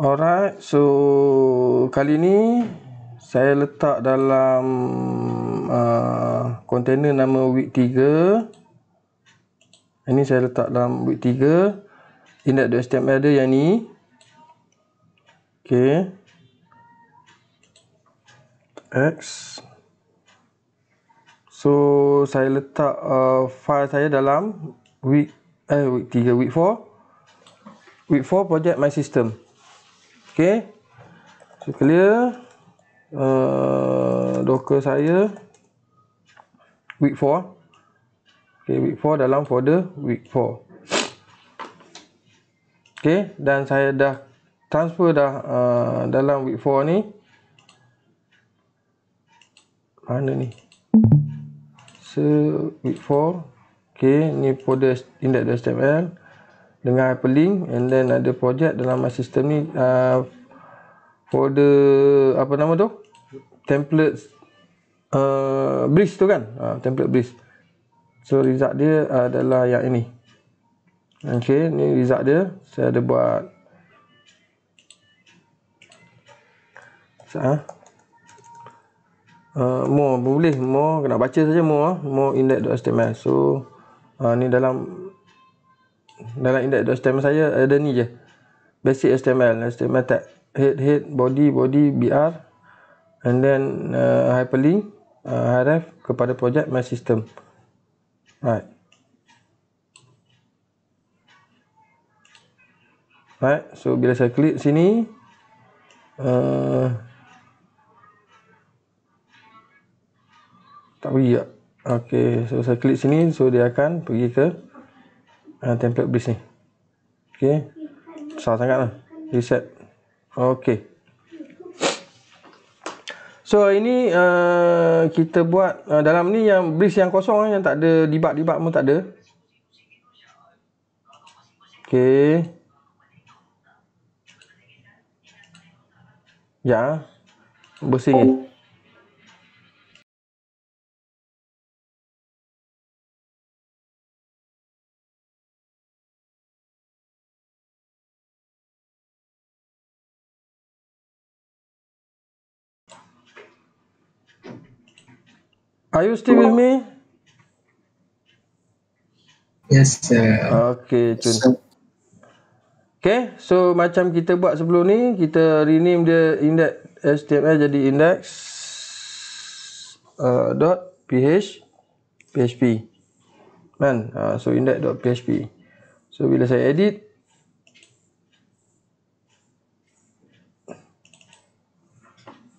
Alright, so kali ni saya letak dalam kontainer uh, nama week 3. Ini saya letak dalam week 3 index.html ada yang ni. Okay. X. So saya letak uh, file saya dalam week eh week 3 week 4. Week 4 project my system okey clear uh, docker saya week 4 okey week 4 dalam folder week 4 okey dan saya dah transfer dah uh, dalam week 4 ni mana ni se so, week 4 okey ni folder index.html dengan hyperlink and then ada project dalam my system ni uh, folder apa nama tu templates uh, breeze tu kan uh, template bridge. so result dia adalah yang ini ok ni result dia saya ada buat ah. Uh, more boleh more kena baca saja more ah. more index.html so uh, ni dalam dalam index HTML saya ada ni je basic HTML HTML tag head head body body br and then uh, hyperlink uh, href kepada project my system right right so bila saya klik sini uh, tak pergi tak ya. ok so saya klik sini so dia akan pergi ke uh, template base ni ok besar sangat lah reset ok so ini uh, kita buat uh, dalam ni yang base yang kosong yang tak ada debug-debug pun tak ada ok ya bersih oh. Are you still with me? Yes, sir. Okay, Chun. Okay, so macam kita buat sebelum ni, kita rename dia index HTML jadi index uh, dot .ph, php. Kan? Uh, so index dot .php. So bila saya edit,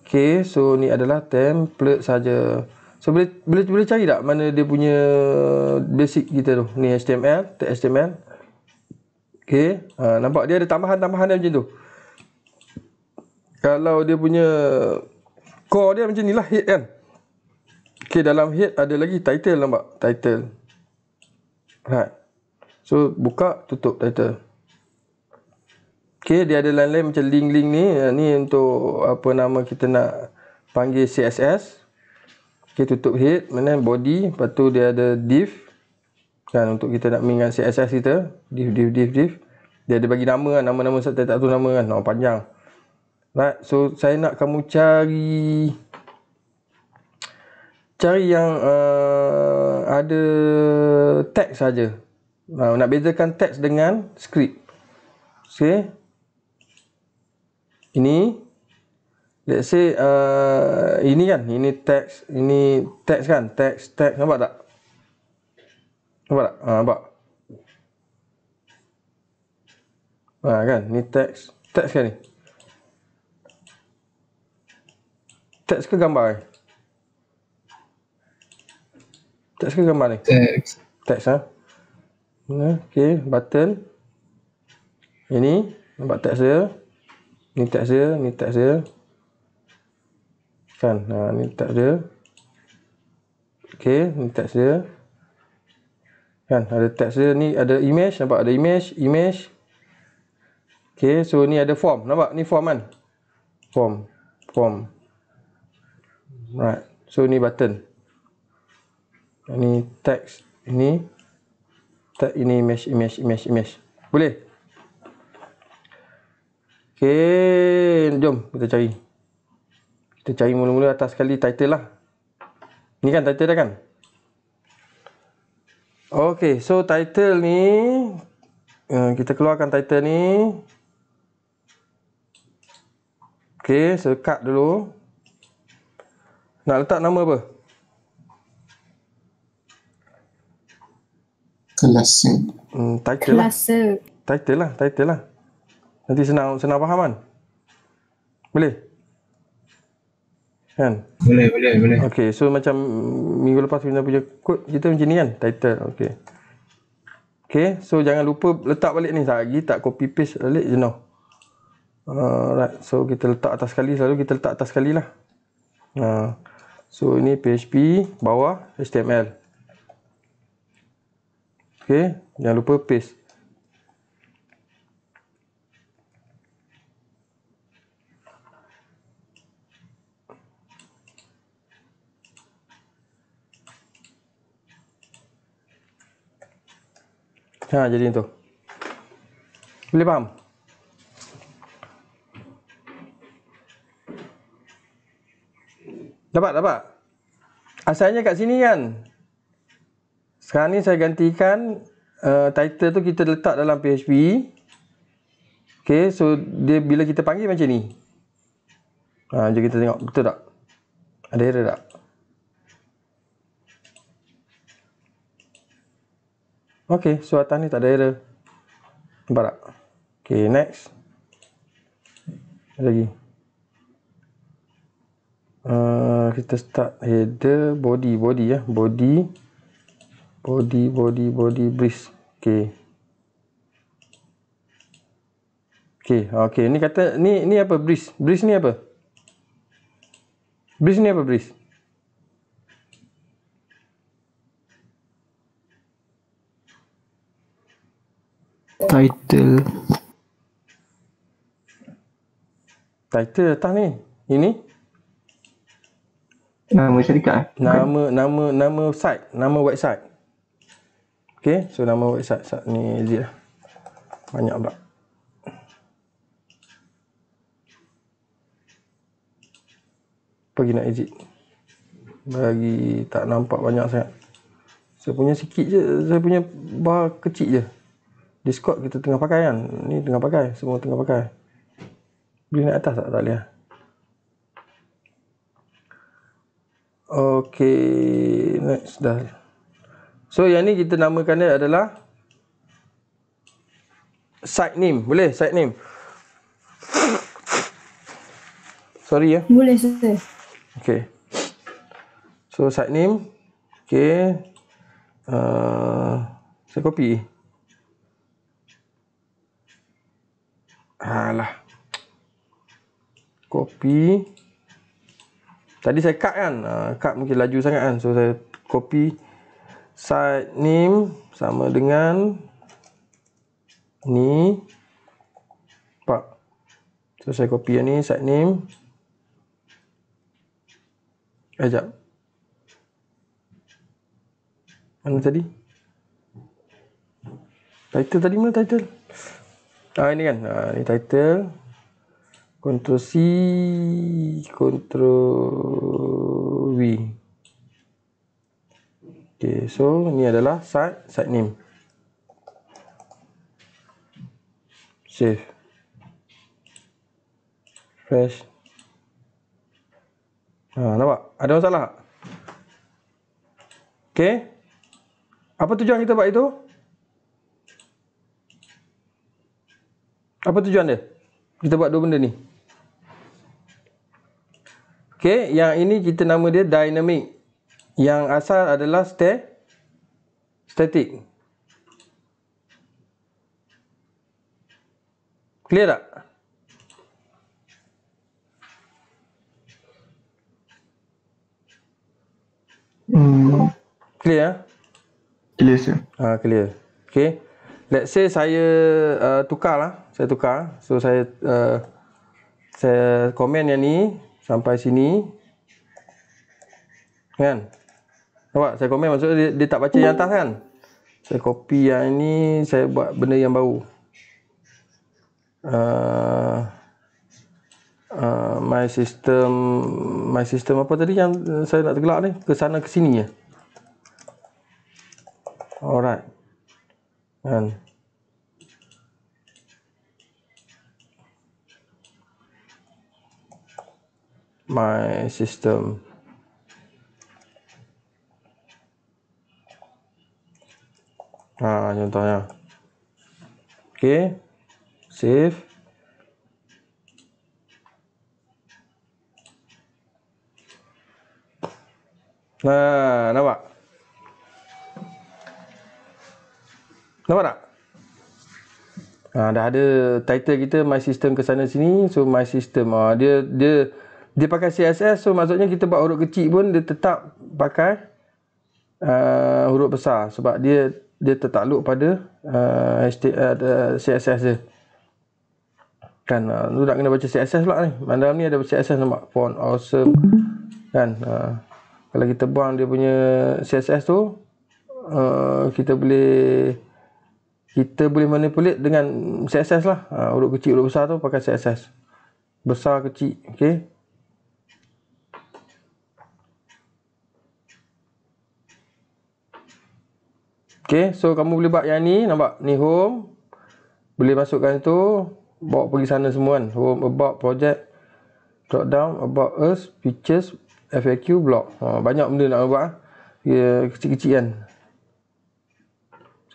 okay, so ni adalah template saja. So boleh, boleh boleh cari tak mana dia punya basic kita tu. Ni HTML, text HTML. Okey, ha, nampak dia ada tambahan-tambahan dia macam tu. Kalau dia punya core dia macam nilah head kan. Okey, dalam head ada lagi title nampak, title. Right. So buka, tutup title. Okey, dia ada lain-lain macam link-link ni. Ha, ni untuk apa nama kita nak panggil CSS. Okay, tutup head, mana eh, body, lepas tu dia ada div kan untuk kita nak mengingat CSS kita, div div div div. Dia ada bagi nama kan, nama-nama saya tak tahu nama kan, nama panjang. Right, so saya nak kamu cari cari yang uh, ada teks saja. Nah, nak bezakan teks dengan skrip. Okay. Ini let's say uh, ini kan ini teks ini teks kan teks teks nampak tak nampak tak ha, nampak ha, kan ni teks teks kan ni teks ke gambar ni teks ke gambar ni teks teks ha Okay, button ini nampak teks dia ni teks dia ni teks dia kan ha, ni tak ada ok ni tak ada kan ada text dia ni ada image nampak ada image image ok so ni ada form nampak ni form kan form form right so ni button ni text ini tak ini image image image image boleh ok jom kita cari kita cari mula-mula atas sekali title lah. Ni kan title dah kan? Okay, so title ni. Eh, kita keluarkan title ni. Okay, sekat so dulu. Nak letak nama apa? Kelasa. Hmm, title Kelasa. lah. Title lah, title lah. Nanti senang, senang faham kan? Boleh? kan? Boleh, boleh, boleh. Okay, so macam minggu lepas kita punya code kita macam ni kan? Title, okay. Okay, so jangan lupa letak balik ni lagi tak copy paste balik je you Alright, so kita letak atas sekali selalu kita letak atas sekali lah. Nah, ha, so ini PHP bawah HTML. Okay, jangan lupa paste. Ha jadi tu. Boleh faham? Dapat, dapat. Asalnya kat sini kan. Sekarang ni saya gantikan uh, title tu kita letak dalam PHP. Okay, so dia bila kita panggil macam ni. Ha, jom kita tengok betul tak? Ada error tak? ok so atas ni tak ada error nampak tak ok next lagi uh, kita start header body body ya body body body body breeze ok ok ok ni kata ni ni apa breeze breeze ni apa breeze ni apa breeze title title datang ni ini nama syarikat eh? nama okay. nama nama site nama website okey so nama website sat ni dia lah. banyak bab pergi nak edit bagi tak nampak banyak sangat saya punya sikit je saya punya bar kecil je Discord kita tengah pakai kan. Ni tengah pakai. Semua tengah pakai. Boleh naik atas tak tak boleh. Eh? Okay. Next dah. So yang ni kita namakan dia adalah site name. Boleh site name. Sorry ya. Boleh sir. Okay. So site name. Okay. Uh, saya copy. alah copy tadi saya cut kan ah, cut mungkin laju sangat kan so saya copy site name sama dengan ni pak so saya copy yang ni side name eh jap mana tadi title tadi mana title Ha, ini kan. Ha, ini title. Ctrl C. Ctrl V. Okay. So, ini adalah site. Site name. Save. Fresh. Ha, ah, nampak? Ada masalah? Okay. Apa tujuan kita buat itu? Apa tujuan dia? Kita buat dua benda ni. Okey, yang ini kita nama dia dynamic. Yang asal adalah st static. Clear tak? Hmm. Clear? Eh? Clear, sir. Ah, clear. Okey let's say saya uh, tukar lah saya tukar so saya uh, saya komen yang ni sampai sini kan nampak saya komen maksudnya dia, dia tak baca yang atas kan saya copy yang ni saya buat benda yang baru Uh, uh, my system my system apa tadi yang saya nak tergelak ni ke sana ke sini je alright and my system ah contohnya okey save nah nampak Nampak tak? Ha, dah ada title kita My System ke sana sini. So My System. Ha, dia dia dia pakai CSS. So maksudnya kita buat huruf kecil pun dia tetap pakai uh, huruf besar. Sebab dia dia tertakluk pada uh, ha, ha, CSS dia. Kan, uh, lu nak kena baca CSS pula ni. dalam ni ada CSS nampak. Font awesome. Kan, uh, kalau kita buang dia punya CSS tu, uh, kita boleh kita boleh manipulate dengan CSS lah. Ha, urut kecil, urut besar tu pakai CSS. Besar, kecil. Okay. Okay, so kamu boleh buat yang ni. Nampak? Ni home. Boleh masukkan tu. Bawa pergi sana semua kan. Home, about, project. Drop down, about us, features, FAQ, block. Ha, banyak benda nak buat. Ah. Kecil-kecil ha. yeah, kan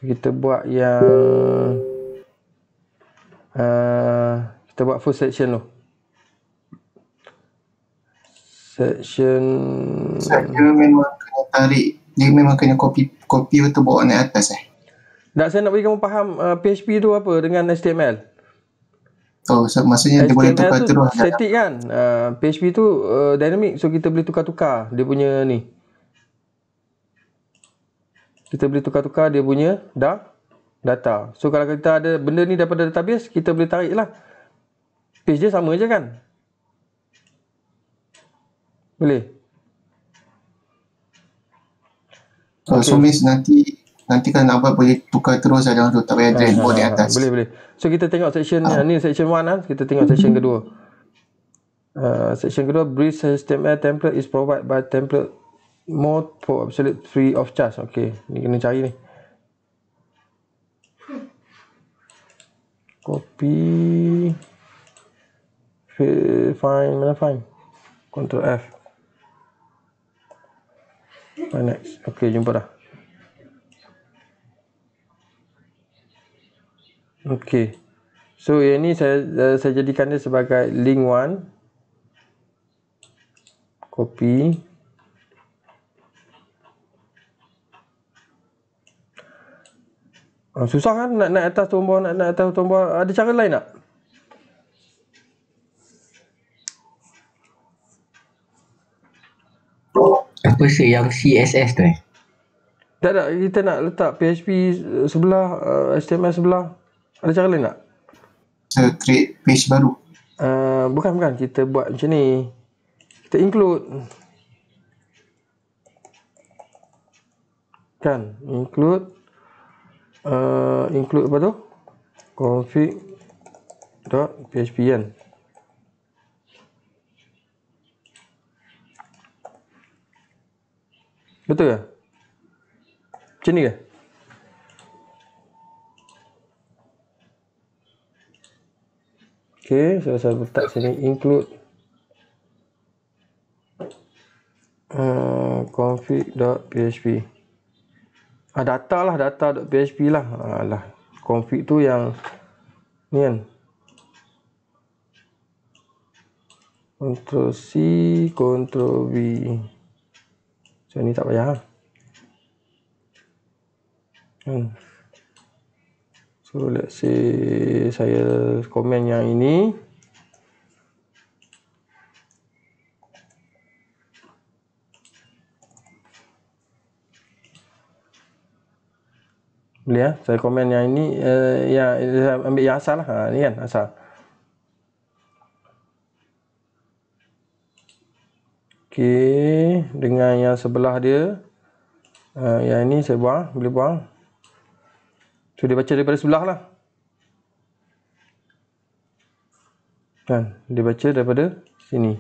kita buat yang uh, kita buat full section tu section saya memang kena tarik dia memang kena copy copy tu bawa naik atas eh tak saya nak bagi kamu faham uh, PHP tu apa dengan HTML Oh, so maksudnya HTML dia boleh tukar terus. Static kan? Uh, PHP tu uh, dynamic. So, kita boleh tukar-tukar dia punya ni kita boleh tukar-tukar dia punya da data. So kalau kita ada benda ni daripada database, kita boleh tarik lah. Page dia sama je kan? Boleh? Uh, okay. So Miss nanti nanti kan apa boleh tukar terus ada untuk tak payah drain uh, di ah, atas. Boleh boleh. So kita tengok section uh. ni section 1 lah. Kita tengok section kedua. Uh, section kedua, Breeze eh, HTML template is provided by template mode for absolute free of charge okey ni kena cari ni copy find mana find control f find next okey jumpa dah okey so yang ni saya eh, saya jadikan dia sebagai link one. copy Ah, susah kan nak naik atas turun bawah, nak naik atas turun bawah. Ada cara lain tak? Apa sih yang CSS tu eh? Tak ada, kita nak letak PHP sebelah, HTML eh, sebelah. Ada cara lain tak? Kita create page baru. Uh, bukan, bukan. Kita buat macam ni. Kita include. Kan? Include uh, include apa tu config dot php kan betul ke macam ni ke ok so saya letak sini include uh, config config dot php ha, data lah PHP lah alah ah, config tu yang ni kan ctrl c ctrl v so ni tak payah ha? hmm. so let's say saya komen yang ini Boleh ya? Saya komen yang ini uh, eh, yang ambil yang asal lah. Ha, ini kan asal. Okey, dengan yang sebelah dia uh, yang ini saya buang, boleh buang. Tu so, dia baca daripada sebelah lah. Kan, dia baca daripada sini.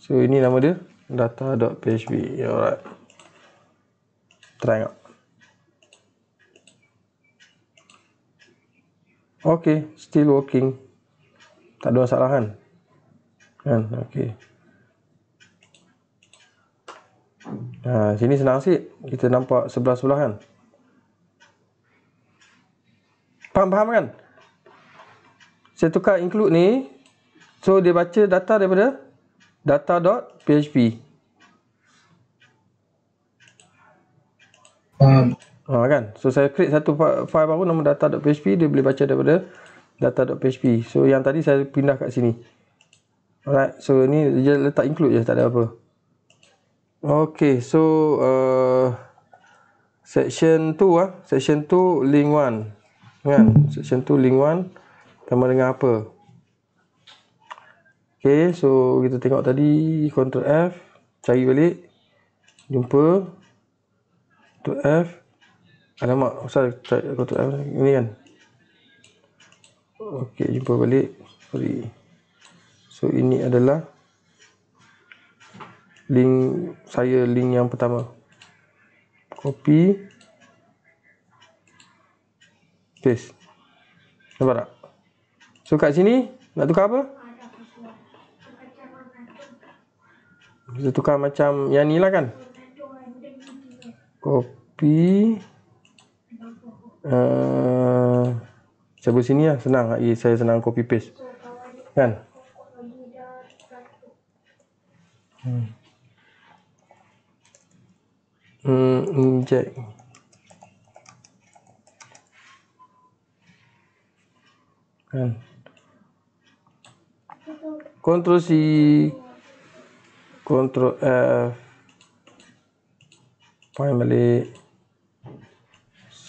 So ini nama dia data.php. Alright. Try out. Okay, still working. Tak ada masalah kan? Kan, okay. Nah, sini senang sikit. Kita nampak sebelah-sebelah kan? Faham-faham kan? Saya tukar include ni. So, dia baca data daripada data.php. Faham. Um. Ha, kan? So saya create satu file baru nama data.php dia boleh baca daripada data.php. So yang tadi saya pindah kat sini. Alright, so ni dia letak include je tak ada apa. Okay, so uh, section 2 ah, section 2 link 1. Kan? Section 2 link 1 sama dengan apa? Okay, so kita tengok tadi Ctrl F, cari balik. Jumpa Ctrl F Alamak, usah try aku ni ini kan. Okey, jumpa balik. Sorry. So ini adalah link saya link yang pertama. Copy paste. Nampak tak? So kat sini nak tukar apa? Kita tukar macam yang ni lah kan Copy uh, eh, cuba sini lah senang saya senang copy paste kan hmm. hmm inject kan Ctrl C Ctrl F finally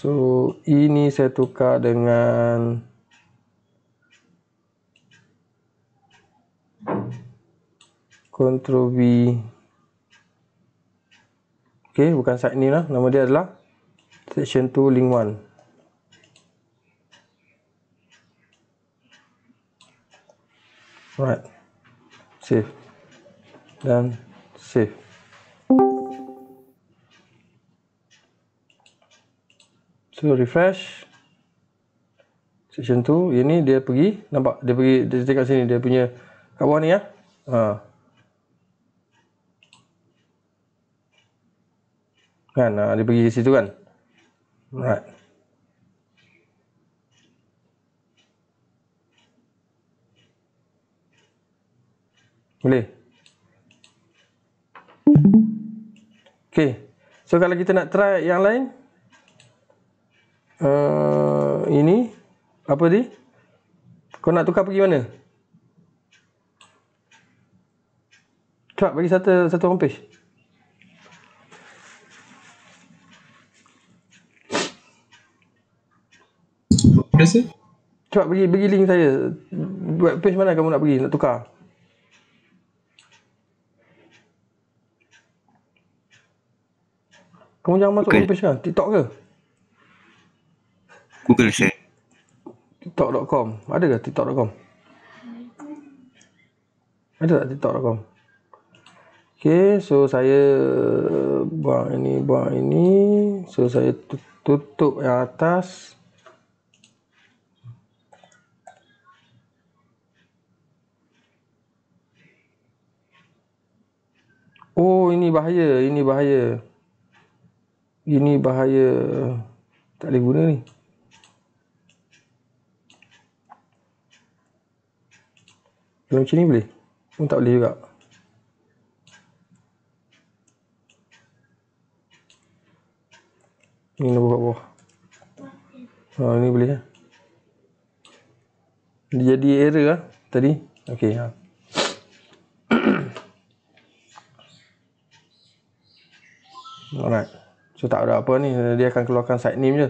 So ini saya tukar dengan Ctrl V Ok bukan site ni lah Nama dia adalah Section 2 link 1 Right, Save Dan save tu refresh section tu yang ni dia pergi nampak dia pergi dia dekat sini dia punya kat bawah ni ya ha. kan ha, dia pergi ke situ kan right boleh Okay. So kalau kita nak try yang lain, uh, ini apa ni kau nak tukar pergi mana cepat bagi satu satu orang page Cuba bagi bagi link saya web page mana kamu nak pergi nak tukar kamu jangan masuk okay. page kan? TikTok ke? Google share. TikTok.com. Ada ke TikTok.com? Ada tak TikTok.com? Okay, so saya buang ini, buang ini. So saya tutup yang atas. Oh, ini bahaya, ini bahaya. Ini bahaya. Tak boleh guna ni. Dia macam ni boleh? Pun tak boleh juga. Ini nak buka bawah. Ha, ni boleh ya? Dia jadi error lah tadi. Okey. Ha. Alright. So tak ada apa ni. Dia akan keluarkan site name je.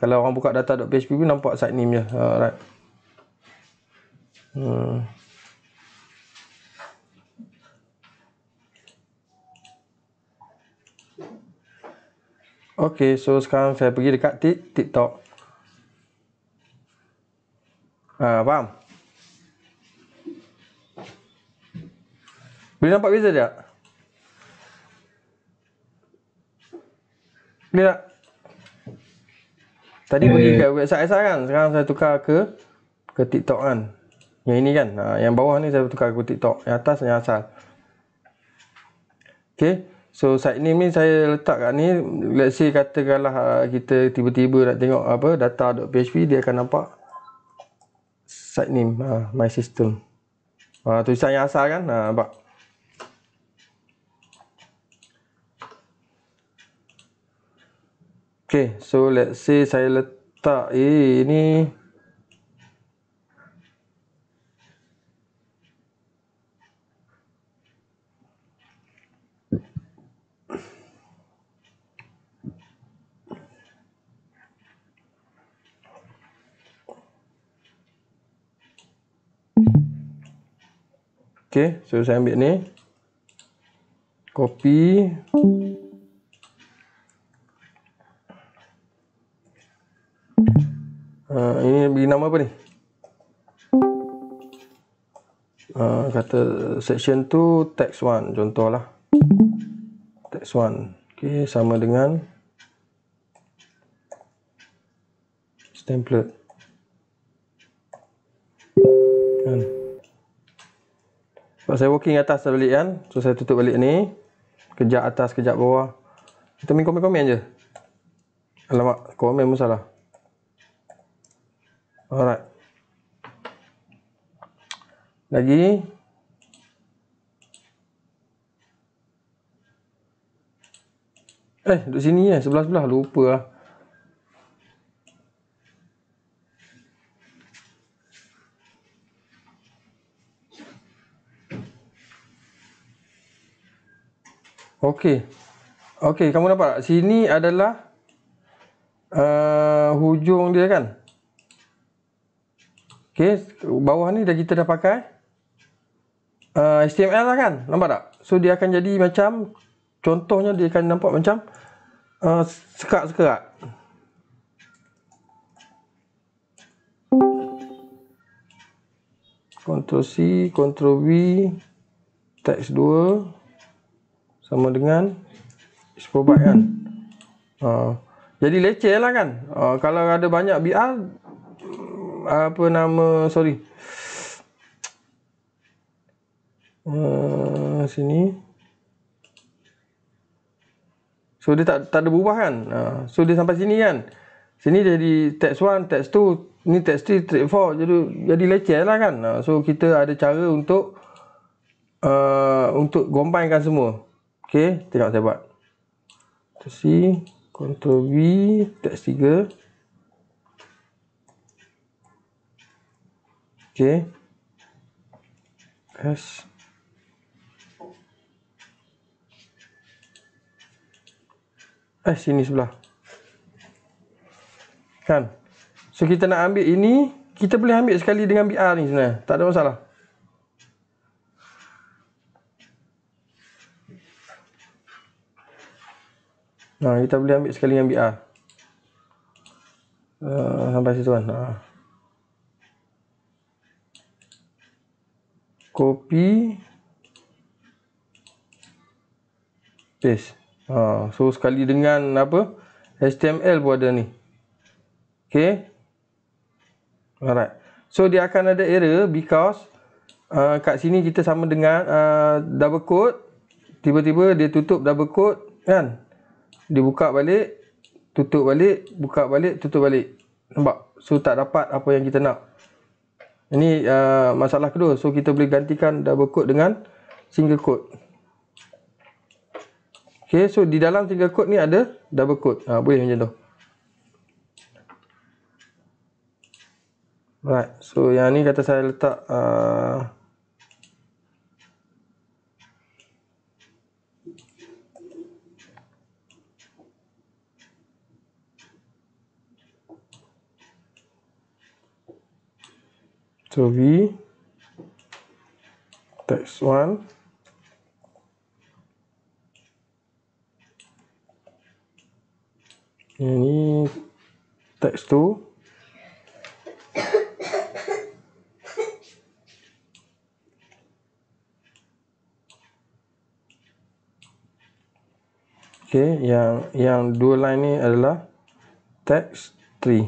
Kalau orang buka data.php pun nampak site name je. Ha, alright. Hmm. Okey, so sekarang saya pergi dekat TikTok. Ah, uh, faham? Boleh nampak beza tak? Boleh tak? Tadi pergi eh. ke website saya kan? Sekarang saya tukar ke ke TikTok kan? Yang ini kan? Ha, yang bawah ni saya tukar ke TikTok. Yang atas yang asal. Okay. So side name ni saya letak kat ni Let's say katakanlah ah, kita tiba-tiba nak tengok apa data. data.php Dia akan nampak Site name, ha, my system ha, ah, Tulisan yang asal kan, ha, nampak Okay, so let's say saya letak eh, ini Okay, so saya ambil ni. Copy. Uh, ini beri nama apa ni? Uh, kata section tu text 1 contohlah. Text one. Okay, sama dengan template. Hmm. Sebab saya working atas tadi kan. So saya tutup balik ni. Kejap atas, kejap bawah. Kita main komen-komen je. Alamak, komen pun salah. Alright. Lagi. Eh, duduk sini je. Sebelah-sebelah. Lupa lah. Okey. Okey, kamu nampak tak? Sini adalah uh, hujung dia kan? Okey, bawah ni dah kita dah pakai uh, eh, HTML lah kan? Nampak tak? So, dia akan jadi macam contohnya dia akan nampak macam eh, sekat-sekat. Uh, Ctrl C, Ctrl V, Text 2 sama dengan isoprobat kan. Uh, jadi leceh lah kan. Uh, kalau ada banyak BR, mm, apa nama, sorry. Uh, sini. So dia tak, tak ada berubah kan. Uh, so dia sampai sini kan. Sini jadi text 1, text 2, ni text 3, text 4. Jadi, jadi leceh lah kan. Uh, so kita ada cara untuk uh, untuk gombangkan semua. Okey, tengok saya buat. Ctrl C, Ctrl V, text 3. Okey. S. Eh, sini sebelah. Kan. So kita nak ambil ini, kita boleh ambil sekali dengan BR ni sebenarnya. Tak ada masalah. Nah, kita boleh ambil sekali ambil A. Uh, sampai situ kan. Uh. Ah. Copy. Paste. Uh, so, sekali dengan apa? HTML pun ada ni. Okay. Alright. So, dia akan ada error because uh, kat sini kita sama dengan uh, double quote. Tiba-tiba dia tutup double quote, Kan. Dia buka balik Tutup balik Buka balik Tutup balik Nampak So tak dapat apa yang kita nak Ini uh, masalah kedua So kita boleh gantikan double code dengan Single code Okay so di dalam single code ni ada Double code uh, Boleh macam tu Alright so yang ni kata saya letak uh, So V text one Ini e, text two okay yang yang dua line ni adalah text three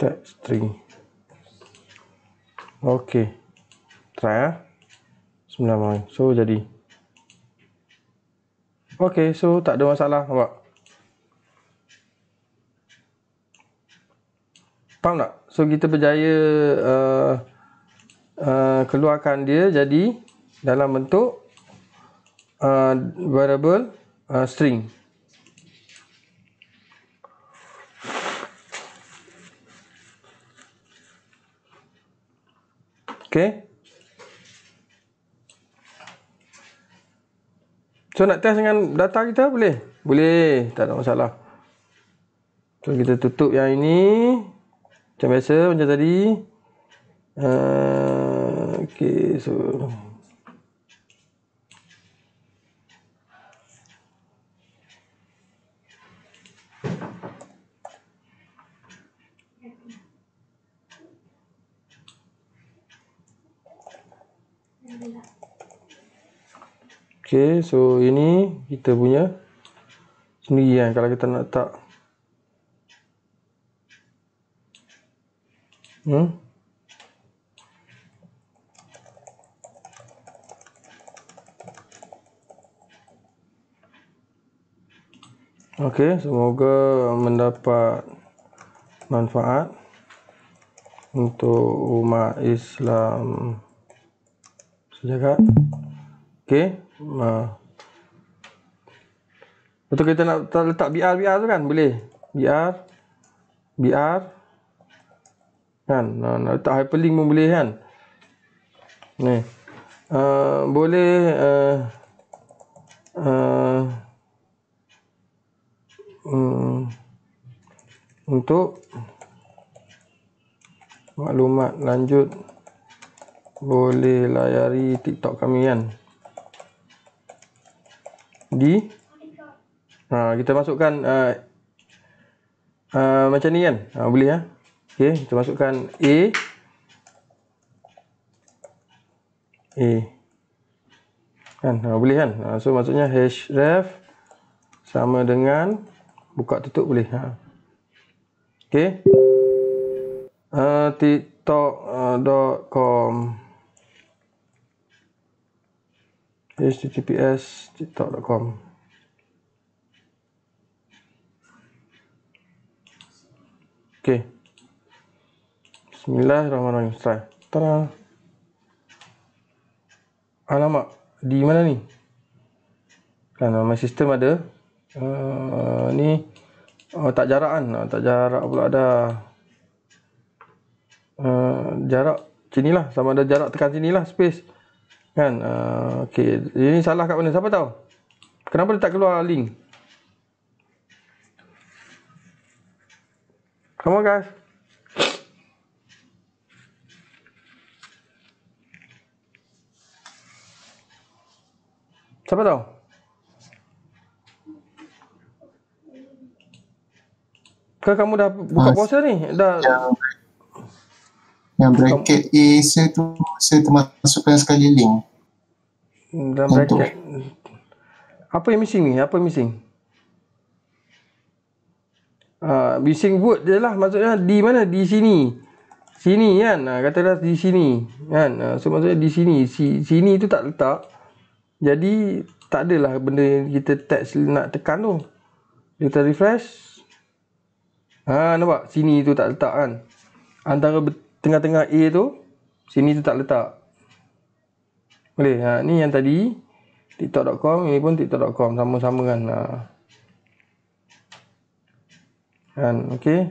stack string ok try ya ah. 9 so jadi ok so tak ada masalah nampak faham tak so kita berjaya uh, uh, keluarkan dia jadi dalam bentuk uh, variable uh, string Okay. So nak test dengan data kita boleh? Boleh. Tak ada masalah. So kita tutup yang ini. Macam biasa macam tadi. Uh, okay. So... Okay, so ini kita punya sendiri kan kalau kita nak letak hmm Okay, semoga mendapat manfaat untuk umat islam sedangkan okey ha betul kita nak letak BR BR tu kan boleh BR BR kan nak letak hyperlink pun boleh kan ni uh, boleh uh, uh, um, untuk maklumat lanjut boleh layari TikTok kami kan. Di ha, kita masukkan uh, uh, macam ni kan. Ha, boleh ya. Okey, kita masukkan A A kan ha, boleh kan ha, so maksudnya hash ref sama dengan buka tutup boleh ha. ok uh, tiktok.com uh, https.tiktok.com ok bismillahirrahmanirrahim try tada alamak di mana ni kan my system ada uh, ni oh, tak jarak kan oh, tak jarak pula ada uh, jarak sini lah sama ada jarak tekan sini lah space Kan? Uh, ah, okay. Ini salah kat mana? Siapa tahu? Kenapa dia tak keluar link? Come on guys. Siapa tahu? Ke kamu dah buka puasa ni? Dah. Yang, yang bracket A saya tu saya termasukkan sekali link dalam Contoh. bracket. Apa yang missing ni? Apa yang missing? Uh, missing word je lah. Maksudnya di mana? Di sini. Sini kan? Uh, ah, katalah di sini. Kan? Uh, so, maksudnya di sini. Si, sini tu tak letak. Jadi, tak adalah benda yang kita teks nak tekan tu. Kita refresh. Ha, uh, nampak? Sini tu tak letak kan? Antara tengah-tengah A tu, sini tu tak letak. Boleh. Ha, ni yang tadi. TikTok.com. Ini pun TikTok.com. Sama-sama kan. Ha. Kan. Okey.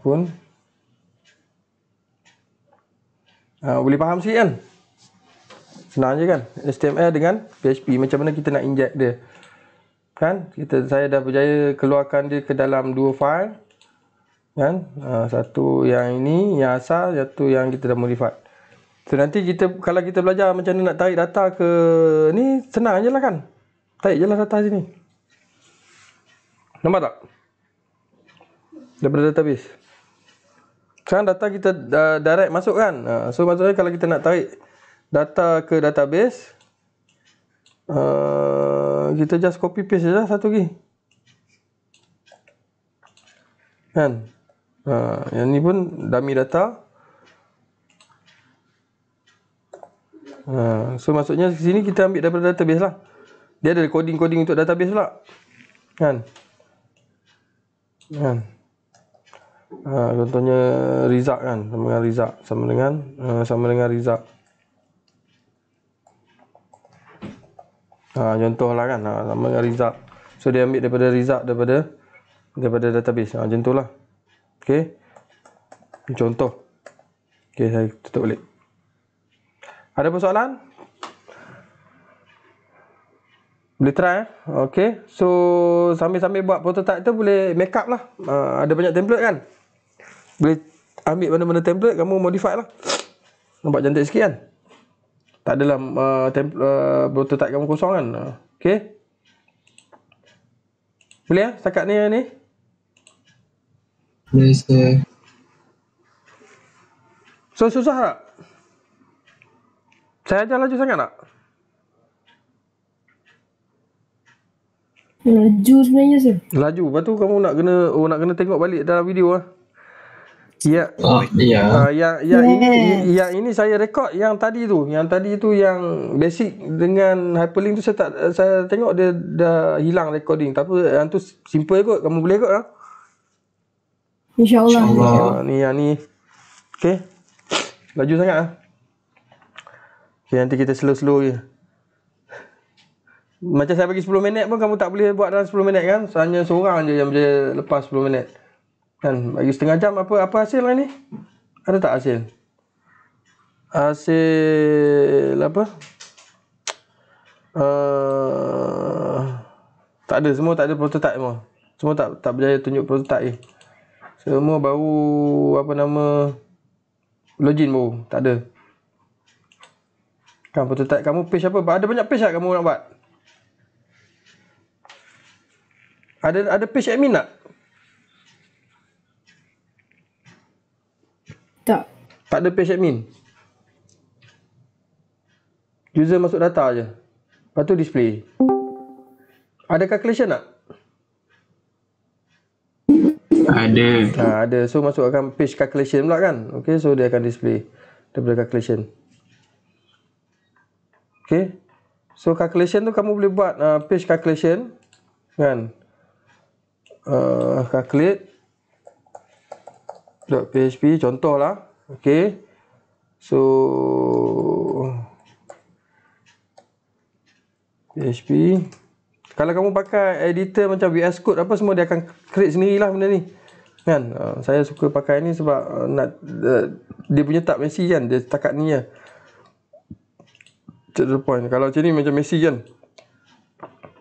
Pun. Ha, boleh faham sikit kan? Senang je kan? HTML dengan PHP. Macam mana kita nak inject dia. Kan? Kita, saya dah berjaya keluarkan dia ke dalam dua file. Kan? Ha, satu yang ini. Yang asal. Satu yang kita dah modify. So nanti kita kalau kita belajar macam mana nak tarik data ke ni senang je lah kan. Tarik je lah data sini. Nampak tak? Daripada database. Sekarang data kita uh, direct masuk kan. Uh, so maksudnya kalau kita nak tarik data ke database. Uh, kita just copy paste je lah satu lagi. Kan? Uh, yang ni pun dummy data. Data. ha. so maksudnya sini kita ambil daripada database lah dia ada coding-coding untuk database pula kan kan ha. contohnya result kan sama dengan result sama dengan uh, sama dengan result ha, contohlah kan ha, sama dengan result so dia ambil daripada result daripada daripada database ha, lah, okay? contoh okay saya tutup balik ada persoalan? Boleh try eh? Okay. So, sambil-sambil buat prototype tu boleh make up lah. Uh, ada banyak template kan? Boleh ambil mana-mana template, kamu modify lah. Nampak cantik sikit kan? Tak adalah uh, uh, prototype kamu kosong kan? Uh, okay. Boleh lah eh? setakat ni? ni? Boleh, sir. So, susah tak? Saya ajar laju sangat tak? Laju sebenarnya saya. Laju. Lepas tu kamu nak kena oh, nak kena tengok balik dalam video lah. Ya. Oh, ah, uh, ah, yang yang, yeah. ini, yang ya, ini saya rekod yang tadi tu. Yang tadi tu yang basic dengan hyperlink tu saya tak saya tengok dia dah hilang recording. Tapi yang tu simple kot. Kamu boleh kot lah. InsyaAllah. InsyaAllah. Ah, ni yang ni. Okay. Laju sangat lah. Okay, nanti kita slow-slow je. Macam saya bagi 10 minit pun kamu tak boleh buat dalam 10 minit kan? Hanya seorang je yang boleh lepas 10 minit. Kan? Bagi setengah jam apa apa hasil kan ni? Ada tak hasil? Hasil apa? Uh, tak ada semua tak ada prototype semua. Semua tak tak berjaya tunjuk prototype ni. Semua baru apa nama login baru. Tak ada. Kamu tu tak, kamu page apa? Ada banyak page lah kamu nak buat. Ada ada page admin tak? Tak. Tak ada page admin. User masuk data aje. Lepas tu display. Ada calculation tak? Ada. Ha, ada. So masuk akan page calculation pula kan. Okay, so dia akan display daripada calculation. Okay. So calculation tu kamu boleh buat uh, page calculation. Kan. Uh, calculate. .php contohlah. Okay. So. PHP. Kalau kamu pakai editor macam VS Code apa semua dia akan create sendiri lah benda ni. Kan? Uh, saya suka pakai ni sebab uh, nak uh, dia punya tak messy kan dia setakat ni je. Ya to the point. Kalau macam ni macam Messi kan.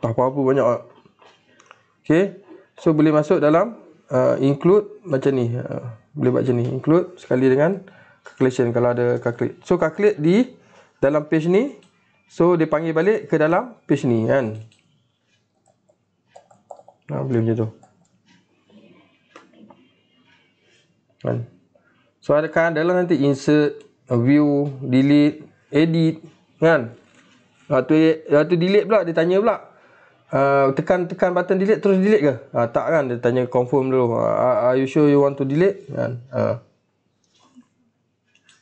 Tak apa-apa banyak. Okay. So boleh masuk dalam uh, include macam ni. Uh, boleh buat macam ni. Include sekali dengan calculation kalau ada calculate. So calculate di dalam page ni. So dia panggil balik ke dalam page ni kan. Nah, boleh macam tu. Kan. So ada kan dalam nanti insert, view, delete, edit kan waktu, waktu delete pula dia tanya pula uh, tekan tekan button delete terus delete ke uh, tak kan dia tanya confirm dulu uh, are you sure you want to delete kan uh.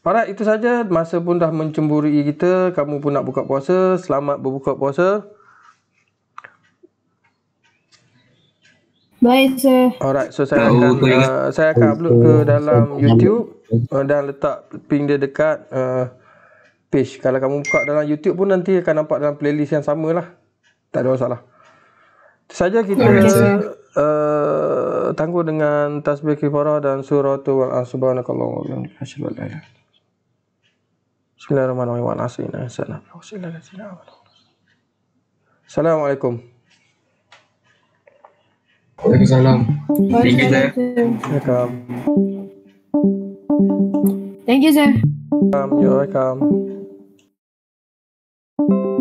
Alright, itu saja masa pun dah mencemburi kita kamu pun nak buka puasa selamat berbuka puasa Baik, sir. Alright, so saya akan, uh, saya akan upload ke dalam YouTube uh, dan letak ping dia dekat uh, page kalau kamu buka dalam YouTube pun nanti akan nampak dalam playlist yang sama lah tak ada masalah saja kita okay. uh, eh, tangguh dengan tasbih kifarah dan surah tu wa subhanakallahumma wa bihamdika asyhadu an la ilaha Bismillahirrahmanirrahim. Assalamualaikum. Waalaikumsalam. Thank you, sir. Thank you, sir. Welcome. You're welcome. thank you